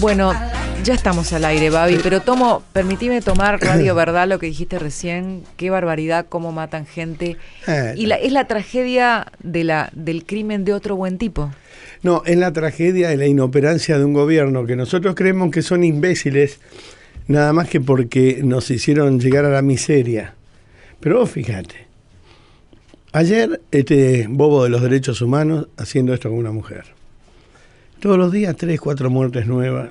Bueno, ya estamos al aire, Babi, pero tomo, permitime tomar Radio Verdad lo que dijiste recién, qué barbaridad, cómo matan gente. Eh, y es la tragedia de la, del crimen de otro buen tipo. No, es la tragedia de la inoperancia de un gobierno que nosotros creemos que son imbéciles, nada más que porque nos hicieron llegar a la miseria. Pero vos fíjate, ayer este bobo de los derechos humanos haciendo esto con una mujer. Todos los días tres, cuatro muertes nuevas.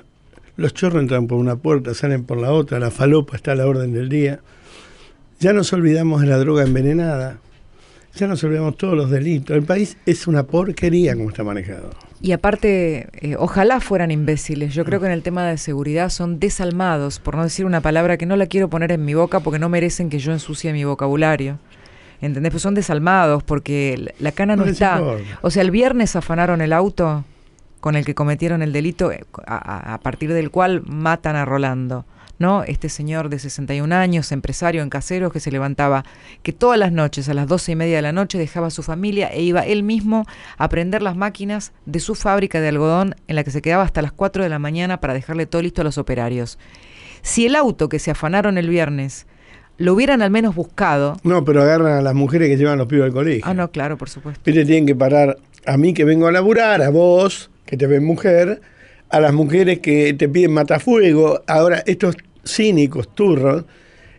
Los chorros entran por una puerta, salen por la otra, la falopa está a la orden del día. Ya nos olvidamos de la droga envenenada, ya nos olvidamos todos los delitos. El país es una porquería como está manejado. Y aparte, eh, ojalá fueran imbéciles. Yo creo mm. que en el tema de seguridad son desalmados, por no decir una palabra que no la quiero poner en mi boca porque no merecen que yo ensucie mi vocabulario. ¿Entendés? Pues son desalmados porque la cana no está. O sea, el viernes afanaron el auto con el que cometieron el delito eh, a, partir del cual matan a Rolando. ¿no? Este señor de 61 años, empresario en caseros, que se levantaba, que todas las noches, a las doce y media de la noche, dejaba a su familia e iba él mismo a prender las máquinas de su fábrica de algodón, en la que se quedaba hasta las 4 de la mañana para dejarle todo listo a los operarios. Si el auto que se afanaron el viernes lo hubieran al menos buscado. No, pero agarran a las mujeres que llevan los pibes al colegio. Ah, no, claro, por supuesto. ¿Pero tienen que parar a mí que vengo a laburar, a vos, que te ven mujer, a las mujeres que te piden matafuego. Ahora, estos cínicos turros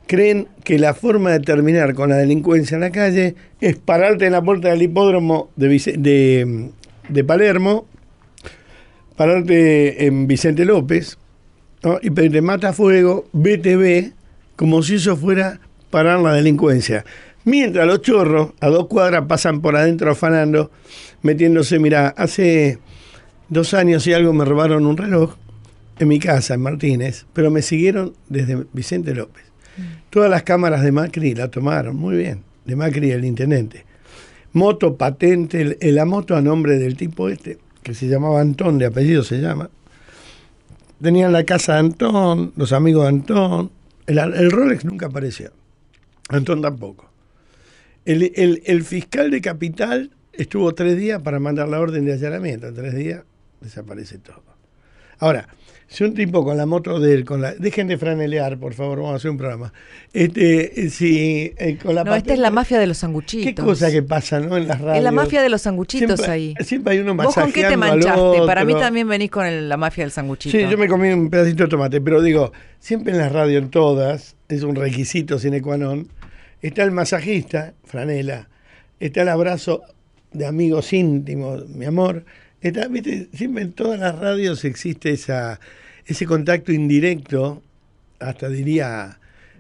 creen que la forma de terminar con la delincuencia en la calle es pararte en la puerta del hipódromo de, de, Palermo, pararte en Vicente López y pedirte matafuego, BTV, como si eso fuera parar la delincuencia. Mientras los chorros a dos cuadras pasan por adentro afanando, metiéndose, mira, hace dos años y algo me robaron un reloj en mi casa, en Martínez, pero me siguieron desde Vicente López. Mm. Todas las cámaras de Macri la tomaron, muy bien, de Macri el intendente. Moto, patente, la moto a nombre del tipo este, que se llamaba Antón, de apellido se llama. Tenían la casa de Antón, los amigos de Antón. El, Rolex nunca apareció. Antón tampoco. El, el fiscal de Capital estuvo tres días para mandar la orden de allanamiento. Tres días desaparece todo. Ahora, si un tipo con la moto de con la, dejen de franelear, por favor, vamos a hacer un programa. Este, eh, si eh, con la no, esta es la mafia de los sanguchitos. Qué cosa que pasa, ¿no? En las radios. Es la mafia de los sanguchitos ahí. Siempre hay uno ¿Vos con qué te manchaste? Para mí también venís con la mafia del sanguchito. Sí, yo me comí un pedacito de tomate, pero digo, siempre en las radios, en todas, es un requisito sine qua non, está el masajista, franela, está el abrazo de amigos íntimos, mi amor, Siempre en todas las radios existe esa, ese contacto indirecto, hasta diría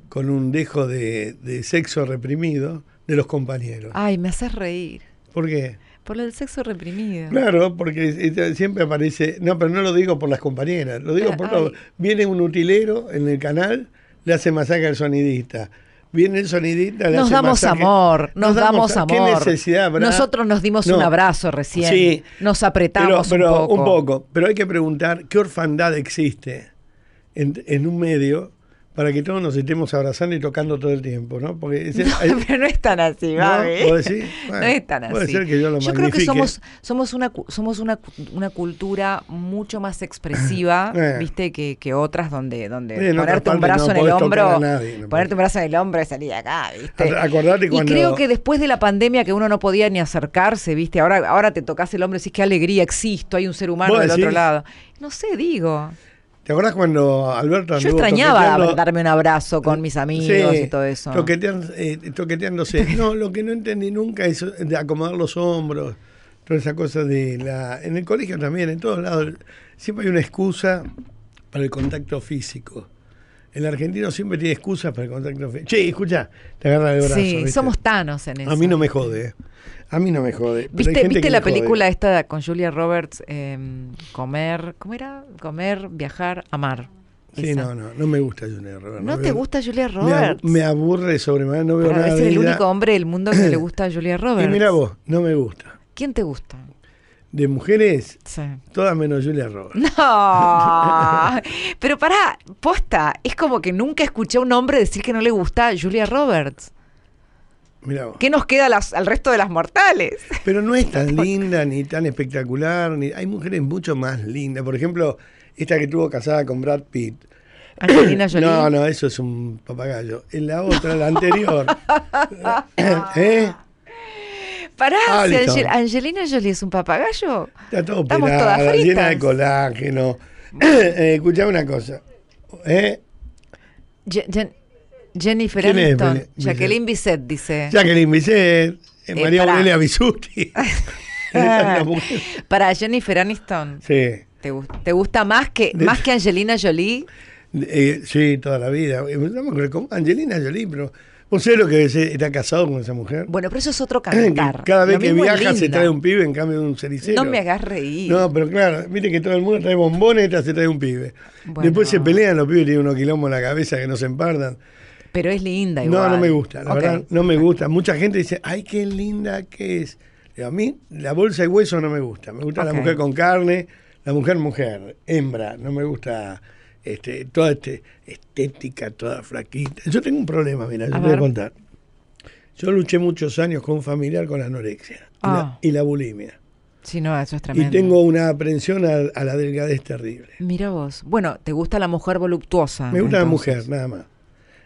con un dejo de, sexo reprimido, de los compañeros. Ay, me haces reír. ¿Por qué? Por el sexo reprimido. Claro, porque este, siempre aparece. No, pero no lo digo por las compañeras, lo digo ah, por. Viene un utilero en el canal, le hace masacre al sonidista Viene el Nos damos amor, nos, damos, amor. ¿Qué necesidad Nosotros nos dimos un abrazo recién. Sí, nos apretamos pero, un poco. Pero hay que preguntar qué orfandad existe en un medio para que todos nos estemos abrazando y tocando todo el tiempo, ¿no? Porque no, pero no es tan así, ¿vale? ¿No? no es tan así. puede Ser que yo lo yo creo que somos, somos, una, somos una, una cultura mucho más expresiva, eh. ¿viste? Que, que, otras donde, donde ponerte un brazo en el hombro, nadie, ponerte un brazo en el hombro y salir acá, ¿viste? Acordate cuando... Y creo que después de la pandemia que uno no podía ni acercarse, ¿viste? Ahora, ahora te tocas el hombro y decís qué alegría, existo, hay un ser humano del otro lado. No sé, digo. ¿Te acordás cuando Alberto Yo extrañaba darme un abrazo con mis amigos y todo eso. toqueteando, eh, toqueteándose. no, lo que no entendí nunca es de acomodar los hombros, toda esa cosa de la. En el colegio también, en todos lados, siempre hay una excusa para el contacto físico. El argentino siempre tiene excusas para el contacto físico. Che, escucha, te agarra el brazo. Sí, somos tanos en eso. ¿eh? A mí no me jode. A mí no me jode. ¿Viste, la película esta con Julia Roberts? Em, comer, ¿cómo era? Comer, viajar, amar. Sí, no, no, no me gusta Julia Roberts. ¿No, te gusta Julia Roberts? Me, aburre sobremanera, no veo Pero nada. Es el único hombre del mundo que le gusta a Julia Roberts. Y mira vos, no me gusta. ¿Quién te gusta? de mujeres, todas menos Julia Roberts. No, pero para posta, es como que nunca escuché a un hombre decir que no le gusta Julia Roberts. Mirá vos. ¿Qué nos queda al resto de las mortales? Pero no es tan linda ni tan espectacular. Ni, hay mujeres mucho más lindas. Por ejemplo, esta que estuvo casada con Brad Pitt. Angelina Jolie. No, no, eso es un papagayo. En la otra, la anterior. ¿Eh? Pará, ah, Angelina Jolie es un papagayo. Está todo Estamos todas fritas. llena de colágeno. Eh, Escucha una cosa. ¿eh? Jennifer Aniston. Jacqueline Bisset, dice. Jacqueline Bisset. Eh, María Aurelia Bisutti. Ah, Para Jennifer Aniston. Sí. ¿Te, gusta más que, más que Angelina Jolie? sí, toda la vida. Angelina Jolie, pero sé lo que ¿Está casado con esa mujer? Bueno, pero eso es otro cantar. Cada vez que viaja se trae un pibe en cambio de un cericero. No me hagas reír. No, pero claro, viste que todo el mundo trae bombones, esta se trae un pibe. Después se pelean los pibes, y tienen unos quilombo en la cabeza que no se empardan. Pero es linda igual. No, no me gusta, la verdad, no me gusta. Mucha gente dice, ay, qué linda que es. a mí la bolsa de hueso no me gusta. Me gusta la mujer con carne, la mujer mujer, hembra. No me gusta este, toda este, estética, toda flaquita. Yo tengo un problema, mira, yo te voy a contar. Yo luché muchos años con un familiar con la anorexia ah. y, la, bulimia. Sí, no, eso es tremendo. Y tengo una aprensión a, la delgadez terrible. Mira vos. Bueno, ¿te gusta la mujer voluptuosa? Me gusta la mujer, nada más.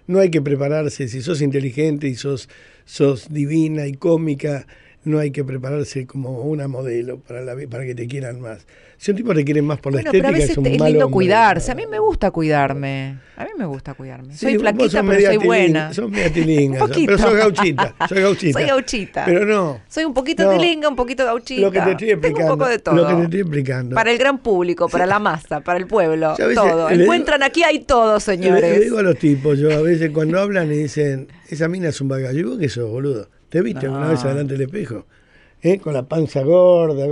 No hay que prepararse. Si sos inteligente y sos, sos divina y cómica no hay que prepararse como una modelo para, la, para que te quieran más. Si un tipo te quiere más por la bueno, estética, pero a veces es, un es lindo cuidarse. A mí me gusta cuidarme. A mí me gusta cuidarme. soy flaquita, pero soy buena. Soy media tilinga, pero soy gauchita. Soy gauchita. soy gauchita. Pero no. Soy un poquito tilinga, un poquito gauchita. Lo que te estoy explicando. un poco de todo. Lo que te estoy explicando. Para el gran público, para la masa, para el pueblo, todo. Encuentran aquí hay todo, señores. Yo digo a los tipos, yo a veces cuando hablan y dicen, esa mina es un bagallo. ¿Y vos qué sos, boludo? ¿Te viste alguna vez adelante del espejo? ¿Eh? Con la panza gorda,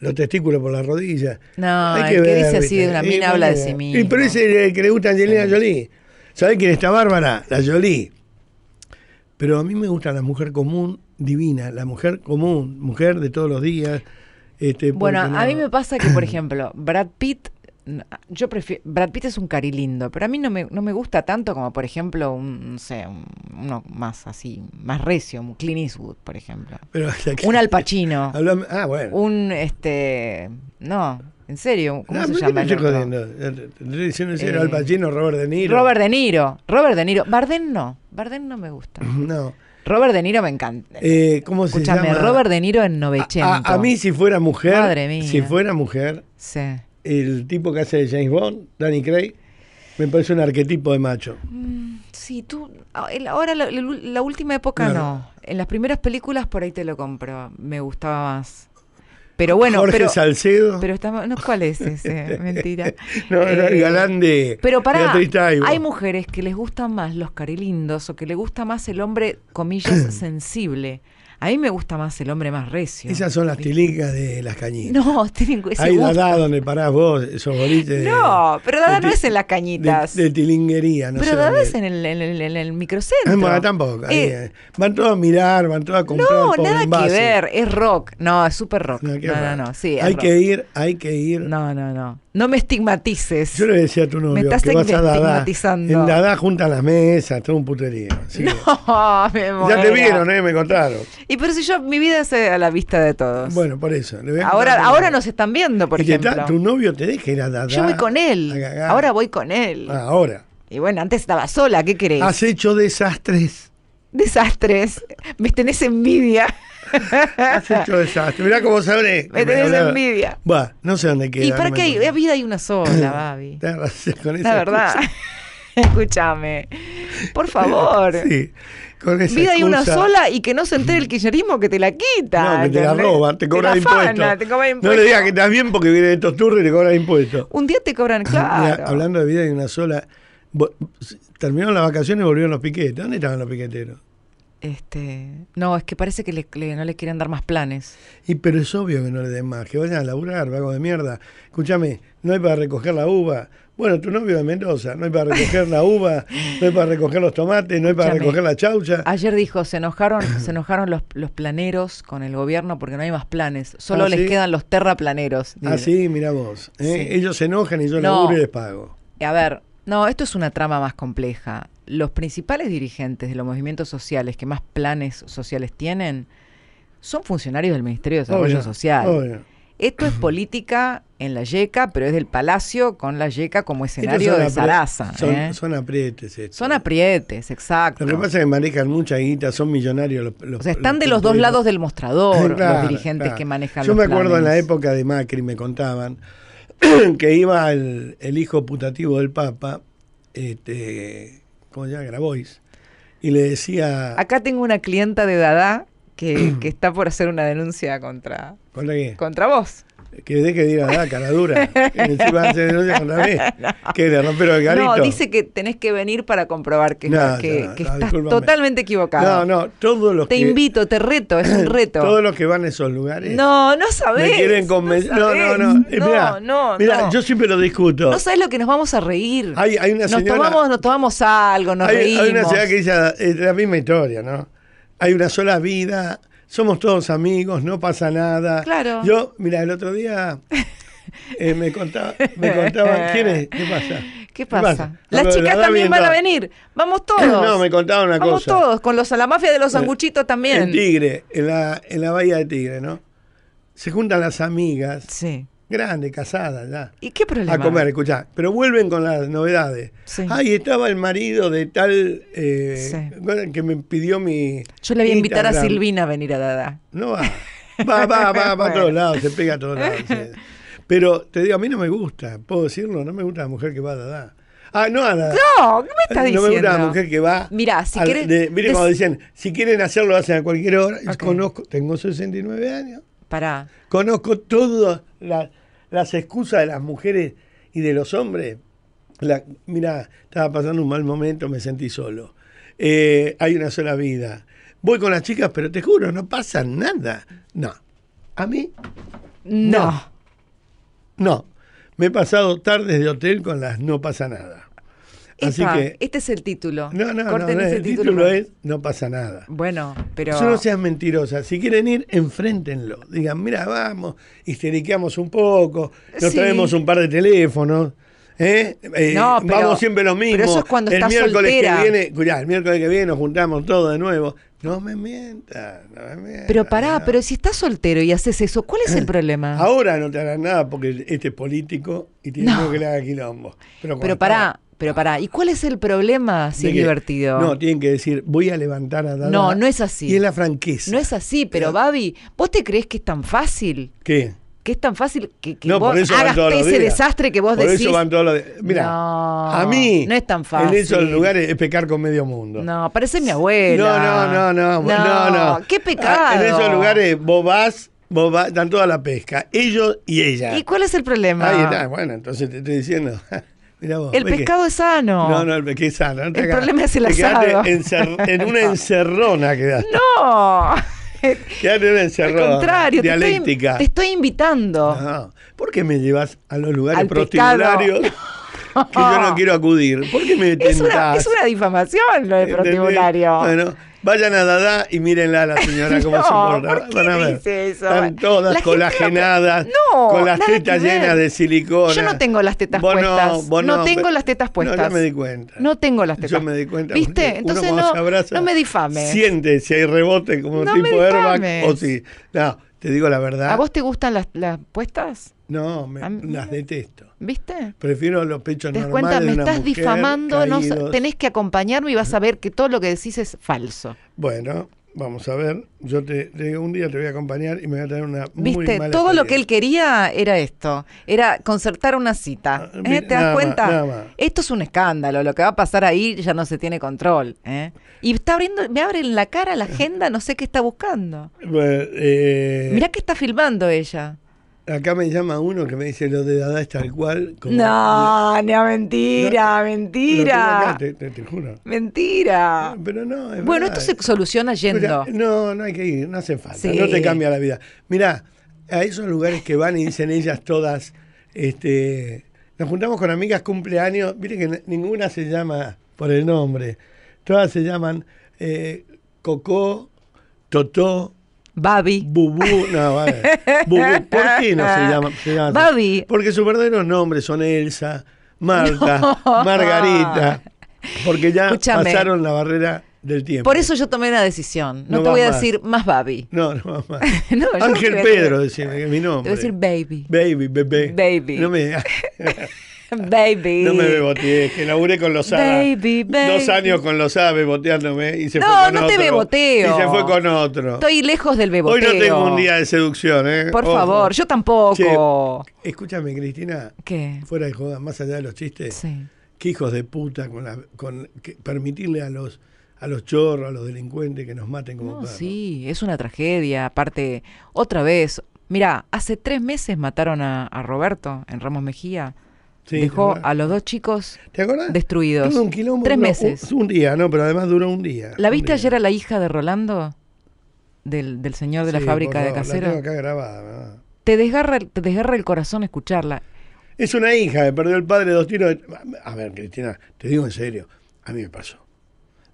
los testículos por las rodillas. No, dice así de una mina habla de sí mismo. Y pero ese que le gusta Angelina Jolie. ¿Sabés quién está bárbara? La Jolie. Pero a mí me gusta la mujer común, divina, la mujer común, mujer de todos los días. Este, bueno, a mí me pasa que, por ejemplo, Brad Pitt yo prefiero. Brad Pitt es un cari lindo, pero a mí no me, no me gusta tanto como, por ejemplo, un, no sé, uno más así, más recio, Clint Eastwood, por ejemplo. un Al ah, bueno. Un, este. No, en serio, ¿cómo ah, se llama? Al Pacino, Robert De Niro. Robert De Niro, Robert De Niro. Bardem no, Bardem no me gusta. No. Robert De Niro me encanta. Eh, ¿Cómo se llama? Robert De Niro en Novecento A, mí si fuera mujer, si fuera mujer, sí el tipo que hace de James Bond, Danny Craig, me parece un arquetipo de macho. Mm, sí, tú, ahora la, última época no. En las primeras películas por ahí te lo compro, me gustaba más. Pero bueno, Jorge pero, Salcedo. Pero no, ¿cuál es ese? Mentira. no, el eh, galán de. Pero pará, hay mujeres que les gustan más los carilindos o que les gusta más el hombre, comillas, sensible. A mí me gusta más el hombre más recio. Esas son las tilingas de las cañitas. No, tienen ese Hay gusto. Dada donde parás vos, esos boliches. No, pero Dada no es en las cañitas. De, tilingería tilinguería, no Pero Dada es en el, en el, microcentro. Ah, tampoco. Eh, eh. van todos a mirar, van todos a comprar. No, nada que ver, es rock. No, es súper rock. No, no, no, Hay que ir, hay que ir. No, no, no. No me estigmatices. Yo le decía a tu novio me estás que vas a Dada. En Dada junta las mesas, todo un puterío. no, Ya te vieron, eh, me contaron. Y pero si yo, mi vida es eh, a la vista de todos. Bueno, por eso. ahora ahora nos están viendo, por y ejemplo. Que tu novio te deja ir a Yo voy con él. ahora voy con él. Ah, ahora. Y bueno, antes estaba sola, ¿qué crees Has hecho desastres. Desastres. Me tenés envidia. Has hecho desastres. Mirá cómo sabré. Me tenés envidia. Va, no sé dónde queda. ¿Y para qué hay? Vida hay una sola, Babi. La verdad. Escúchame. Por favor. Sí. Vida hay una sola y que no se entere el kirchnerismo que te la quita. No, que te la roban, te cobran impuestos. No le digas que bien porque viene de turros y te cobran impuestos. Un día te cobran, claro. hablando de vida hay una sola. Terminaron las vacaciones y volvieron los piquetes. ¿Dónde estaban los piqueteros? Este, no, es que parece que no les quieren dar más planes. Y pero es obvio que no le den más, que vayan a laburar, vago de mierda. Escúchame, no hay para recoger la uva, bueno, tu novio de Mendoza, no hay para recoger la uva, no hay para recoger los tomates, no hay para recoger la chaucha. Ayer dijo, se enojaron, se enojaron los, planeros con el gobierno porque no hay más planes, solo ah, les quedan los terraplaneros. Ah, sí, mira vos. ¿eh? Ellos se enojan y yo les pago. A ver, no, esto es una trama más compleja. Los principales dirigentes de los movimientos sociales que más planes sociales tienen son funcionarios del Ministerio de Desarrollo Social. Esto es política en la yeca, pero es del palacio con la yeca como escenario de zaraza. ¿eh? Son, aprietes. Esto. Son aprietes, exacto. Lo que pasa es que manejan mucha guita, son millonarios los, O sea, están de los dos lados del mostrador los dirigentes que manejan Yo me acuerdo en la época de Macri, me contaban que iba el, hijo putativo del Papa, este, ¿cómo se llama? Grabois, y le decía... Acá tengo una clienta de Dada que, que, está por hacer una denuncia contra, ¿Contra, qué? contra vos. Que de ir a ah, dar cara dura. Encima hacer denuncia contra mí. Que de rompieron el garito. No, dice que tenés que venir para comprobar que, que, totalmente equivocado. No, no, todos los Te invito, te reto, es un reto. Todos los que van a esos lugares. No, no sabés. Me quieren convencer. No, no, no. Eh, mira no, yo siempre lo discuto. No sabés lo que nos vamos a reír. Hay, hay una señora, nos, tomamos, nos tomamos algo, nos reímos. Hay una señora que dice eh, la misma historia, ¿no? hay una sola vida, somos todos amigos, no pasa nada. Claro. Yo, mira, el otro día eh, me, contaba, me contaban, ¿quién es? ¿Qué pasa? ¿Qué pasa? Las chicas también van a venir. Vamos todos. No, me contaban una Vamos cosa. Vamos todos, con los la mafia de los sanguchitos también. En Tigre, en la, en la bahía de Tigre, ¿no? Se juntan las amigas. Sí grande, casada ya. ¿Y qué problema? A comer, escuchá. Pero vuelven con las novedades. Sí. Ay, estaba el marido de tal eh, que me pidió mi. Yo le voy a invitar a Silvina a venir a Dada. No va. Va, va, va, va a todos lados, se pega a todos lados. Pero te digo, a mí no me gusta, puedo decirlo, no me gusta la mujer que va a Dada. Ah, no, Ana. No, ¿qué me estás diciendo? No me gusta la mujer que va. Mira, si quieren. Miren cómo cuando dicen, si quieren hacerlo, hacen a cualquier hora. Okay. Conozco, tengo 69 años. Para... Conozco todas las, excusas de las mujeres y de los hombres. La, mira, estaba pasando un mal momento, me sentí solo. Eh, hay una sola vida. Voy con las chicas, pero te juro, no pasa nada. No. A mí. No. no. Me he pasado tardes de hotel con las no pasa nada. Así este es el título. No, no, no, título, es No pasa nada. Bueno, pero. no seas mentirosa. Si quieren ir, enfréntenlo. Digan, mira, vamos, histeriqueamos un poco, nos traemos un par de teléfonos. ¿eh? eh vamos siempre los mismos. Pero eso es cuando el miércoles que viene, el miércoles que viene nos juntamos todos de nuevo. No me mientas, no me mientas. Pero pará, pero si estás soltero y haces eso, ¿cuál es el eh, problema? Ahora no te harán nada porque este es político y tiene que le haga quilombo. pero pará, pero pará, ¿y cuál es el problema si es divertido? No, tienen que decir, voy a levantar a Dada. No, no es así. Y es la franqueza. No es así, pero Babi, ¿vos te crees que es tan fácil? ¿Qué? Que es tan fácil que, vos hagas ese desastre que vos por decís. Eso van todos los Mira, no, a mí. No es tan fácil. En esos lugares es pecar con medio mundo. No, parece mi abuela. No, no, no, no. No, no. Qué pecado. Ah, en esos lugares vos vas Vos vas dan toda la pesca, ellos y ella. ¿Y cuál es el problema? Ahí está, bueno, entonces te estoy diciendo. el pescado es sano. No, no, el pescado es sano. No el problema es el asado. en una encerrona quedaste. ¡No! quedaste en una encerrona. contrario, dialéctica. Te, estoy, invitando. ¿Por qué me llevas a los lugares de que yo no quiero acudir. ¿Por qué me Es una, es una difamación lo de prostibulario. Bueno, Vayan a Dada y mírenla a la señora cómo se porta. Eso? Están todas colagenadas, no, con las tetas llenas de silicona. Yo no tengo las tetas puestas. No, tengo las tetas puestas. No, ya me di cuenta. No tengo las tetas. Yo me di cuenta. ¿Viste? Entonces no, no me difame. Siente si hay rebote como tipo airbag o si. No, te digo la verdad. ¿A vos te gustan las, las puestas? No, me, las detesto. ¿Viste? Prefiero los pechos ¿Te normales. Cuenta, me estás difamando, tenés que acompañarme y vas a ver que todo lo que decís es falso. Bueno, Vamos a ver, yo te, un día te voy a acompañar y me voy a tener una muy Viste, todo lo que él quería era esto, era concertar una cita. Ah, ¿Eh? ¿Te das cuenta? Esto es un escándalo, lo que va a pasar ahí ya no se tiene control. ¿eh? Y está abriendo, me abre en la cara la agenda, no sé qué está buscando. Eh, Mirá que está filmando ella. Acá me llama uno que me dice lo de edad es tal cual. no, no, mentira, mentira. te, juro. Mentira. pero no, Bueno, esto se soluciona yendo. no, no hay que ir, no hace falta. No te cambia la vida. Mira, a esos lugares que van y dicen ellas todas, este, nos juntamos con amigas cumpleaños, mire que ninguna se llama por el nombre, todas se llaman eh, Coco, Cocó, Totó, Babi. Bubú, no, ver. Bubú, ¿por qué no se llama? Babi. Porque sus verdaderos nombres son Elsa, Marta, Margarita. Porque ya pasaron la barrera del tiempo. Por eso yo tomé una decisión. No, te voy a decir más, Babi. No, no más. Ángel Pedro, decía mi nombre. Te voy a decir Baby. Baby, bebé. Baby. No me. Baby. No me beboteé, que laburé con los baby, Dos años con los beboteándome y se fue con otro. No, no te beboteo. Y se fue con otro. Estoy lejos del beboteo. Hoy no tengo un día de seducción, ¿eh? Por favor, yo tampoco. escúchame, Cristina. ¿Qué? Fuera de joda, más allá de los chistes. Sí. Qué hijos de puta con, la, con permitirle a los a los chorros, a los delincuentes que nos maten como Sí, es una tragedia. Aparte, otra vez, mira, hace tres meses mataron a Roberto en Ramos Mejía dejó a los dos chicos destruidos. un quilombo, Tres meses. Un, día, no, pero además duró un día. ¿La viste ayer a la hija de Rolando? Del, señor de la fábrica de casero. La tengo acá grabada, te, desgarra, te desgarra el corazón escucharla. Es una hija perdió el padre dos tiros. A ver, Cristina, te digo en serio, a mí me pasó.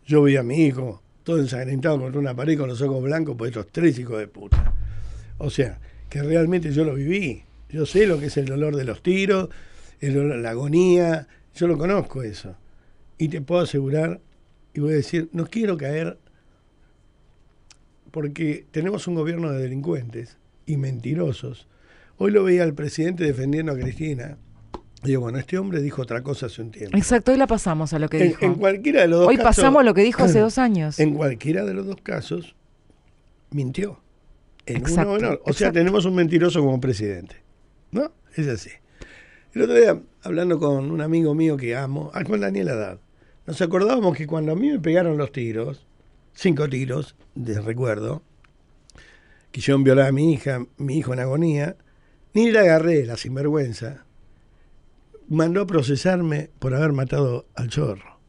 Yo vi a mi hijo todo ensangrentado contra una pared con los ojos blancos por estos tres hijos de puta. O sea, que realmente yo lo viví. Yo sé lo que es el dolor de los tiros, la agonía, yo lo conozco eso. Y te puedo asegurar, y voy a decir, no quiero caer porque tenemos un gobierno de delincuentes y mentirosos. Hoy lo veía al presidente defendiendo a Cristina. Digo, bueno, este hombre dijo otra cosa hace un tiempo. Exacto, hoy la pasamos a lo que dijo. En cualquiera de los dos hoy pasamos a lo que dijo hace dos años. En cualquiera de los dos casos, mintió. En exacto, O sea, tenemos un mentiroso como presidente. ¿No? Es así. El otro día, hablando con un amigo mío que amo, ah, con Daniel Haddad, nos acordábamos que cuando a mí me pegaron los tiros, cinco tiros, de recuerdo, que yo violaba a mi hija, mi hijo en agonía, ni Garré, agarré, la sinvergüenza, mandó a procesarme por haber matado al chorro.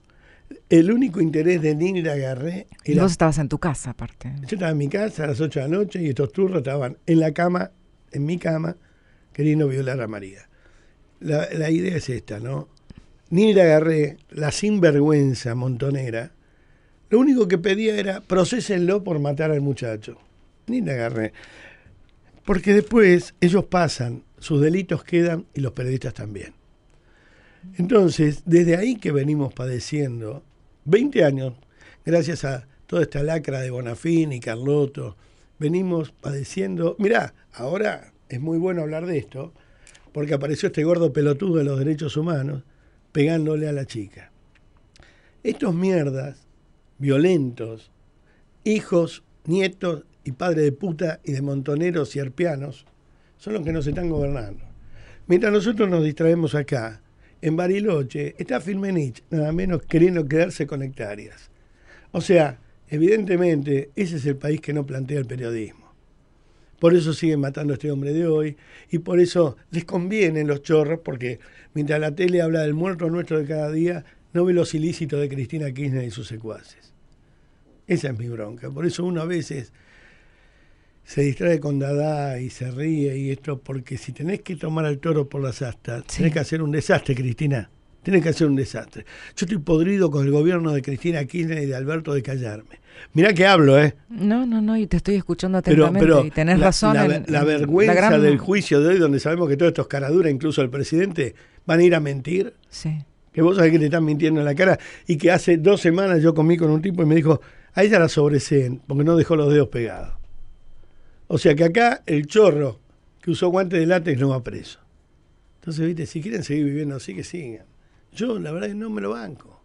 El único interés de Nilda Garré era... Y vos estabas en tu casa, aparte. Yo estaba en mi casa a las 8 de la noche y estos turros estaban en la cama, en mi cama, queriendo violar a María la, idea es esta, ¿no? Ni le agarré, la sinvergüenza montonera, lo único que pedía era procesenlo por matar al muchacho. le agarré. Porque después ellos pasan, sus delitos quedan y los periodistas también. Entonces, desde ahí que venimos padeciendo 20 años, gracias a toda esta lacra de Bonafín y Carlotto, venimos padeciendo. Mirá, ahora es muy bueno hablar de esto, porque apareció este gordo pelotudo de los derechos humanos pegándole a la chica. Estos mierdas, violentos, hijos, nietos y padres de puta y de montoneros y arpianos, son los que nos están gobernando. Mientras nosotros nos distraemos acá, en Bariloche, está Firmenich, nada menos queriendo quedarse con hectáreas. O sea, evidentemente, ese es el país que no plantea el periodismo. Por eso siguen matando a este hombre de hoy. Y por eso les convienen los chorros, porque mientras la tele habla del muerto nuestro de cada día, no ve los ilícitos de Cristina Kirchner y sus secuaces. Esa es mi bronca. Por eso uno a veces se distrae con Dada y se ríe y esto, porque si tenés que tomar al toro por las astas, tenés que hacer un desastre, Cristina. Tiene que hacer un desastre. Yo estoy podrido con el gobierno de Cristina Kirchner y de Alberto de callarme. Mirá que hablo, ¿eh? No, no, no, y te estoy escuchando atentamente pero, pero y tenés razón. La, en, la vergüenza la del juicio de hoy, donde sabemos que todos estos caraduras, incluso el presidente, van a ir a mentir. Sí. Que vos sabés que te están mintiendo en la cara y que hace dos semanas yo comí con un tipo y me dijo, a ella la sobreseen, porque no dejó los dedos pegados. O sea que acá el chorro que usó guantes de látex no va preso. Entonces, viste, si quieren seguir viviendo así, que sigan. Yo la verdad que no me lo banco.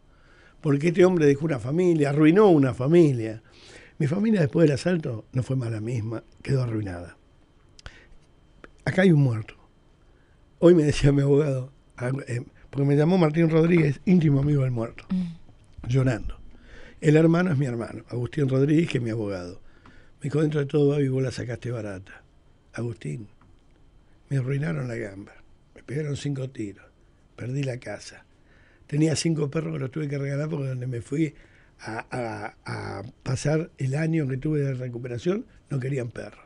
Porque este hombre dejó una familia, arruinó una familia. Mi familia después del asalto no fue más la misma, quedó arruinada. Acá hay un muerto. Hoy me decía mi abogado, ah, eh, porque me llamó Martín Rodríguez, íntimo amigo del muerto, mm. llorando. El hermano es mi hermano, Agustín Rodríguez, que es mi abogado. Me dijo, dentro de todo, Babi, vos la sacaste barata. Agustín, me arruinaron la gamba, me pegaron cinco tiros, perdí la casa, Tenía cinco perros que los tuve que regalar porque donde me fui a, pasar el año que tuve de recuperación no querían perros.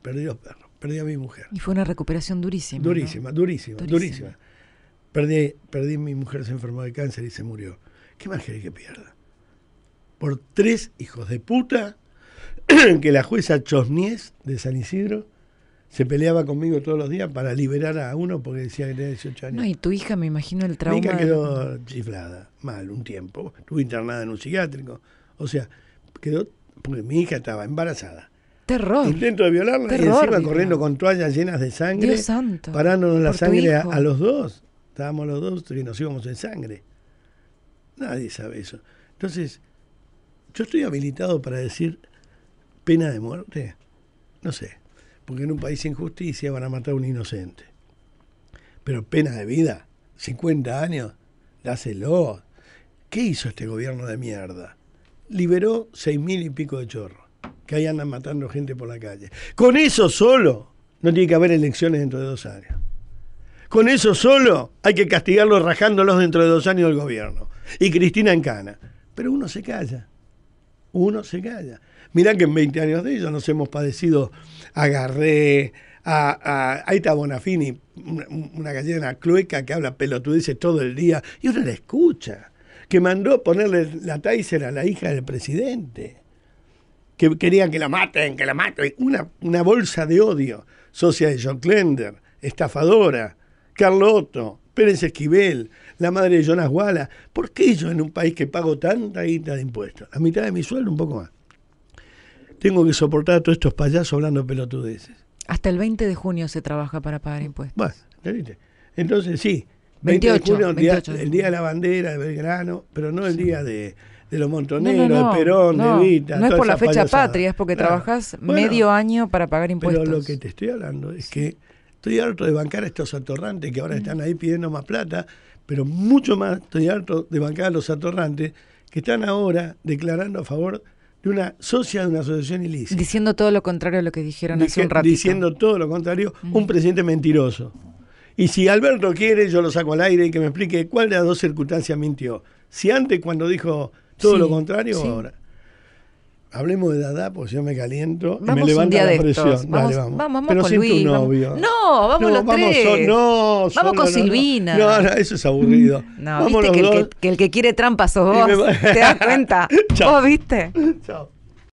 Perdí dos perros. Perdí a mi mujer. Y fue una recuperación durísima. Durísima, durísima, durísima, Perdí, perdí a mi mujer, se enfermó de cáncer y se murió. ¿Qué más querés que pierda? Por tres hijos de puta que la jueza Chosniés de San Isidro se peleaba conmigo todos los días para liberar a uno porque decía que tenía 18 años. No, y tu hija, me imagino el trauma. Mi hija quedó chiflada, mal, un tiempo. Estuvo internada en un psiquiátrico. O sea, quedó. Porque mi hija estaba embarazada. Terror. Intento de violarla Terror, y encima corriendo con toallas llenas de sangre. Dios santo. Parándonos la sangre a, los dos. Estábamos los dos y nos íbamos en sangre. Nadie sabe eso. Entonces, yo estoy habilitado para decir pena de muerte. No sé porque en un país sin justicia van a matar a un inocente. Pero pena de vida, 50 años, dáselo. ¿Qué hizo este gobierno de mierda? Liberó seis mil y pico de chorros, que ahí andan matando gente por la calle. Con eso solo no tiene que haber elecciones dentro de dos años. Con eso solo hay que castigarlos rajándolos dentro de dos años del gobierno. Y Cristina en Cana. Pero uno se calla. Uno se calla. Mirá que en 20 años de ellos nos hemos padecido agarré a, a, Aita Bonafini, una, gallina clueca que habla pelotudeces todo el día, y uno la escucha, que mandó ponerle la Tyser a la hija del presidente, que querían que la maten, que la maten, una, bolsa de odio, socia de John Klender, estafadora, Carlotto, Pérez Esquivel, la madre de Jonas Walla, ¿por qué yo en un país que pago tanta guita de impuestos? La mitad de mi sueldo, un poco más tengo que soportar a todos estos payasos hablando pelotudeces. Hasta el 20 de junio se trabaja para pagar impuestos. Bueno, entonces sí, 28, de junio, el, día, de la bandera de Belgrano, pero no el día de, los montoneros, de Perón, de Vita. No es por la fecha patria, es porque trabajas medio año para pagar impuestos. Pero lo que te estoy hablando es que estoy harto de bancar a estos atorrantes que ahora mm. están ahí pidiendo más plata, pero mucho más estoy harto de bancar a los atorrantes que están ahora declarando a favor de una socia de una asociación ilícita. Diciendo todo lo contrario a lo que dijeron hace un ratito. Diciendo todo lo contrario, un presidente mentiroso. Y si Alberto quiere, yo lo saco al aire y que me explique cuál de las dos circunstancias mintió. Si antes cuando dijo todo lo contrario ahora. Hablemos de Dada, porque yo me caliento vamos y me levanta la presión. Vamos, vamos. Pero con Luis, No, vamos los tres. vamos con Silvina. No, no, eso es aburrido. No, viste que el que, el que, quiere trampa sos vos. ¿Te das cuenta? Chao. ¿Vos viste? Chao.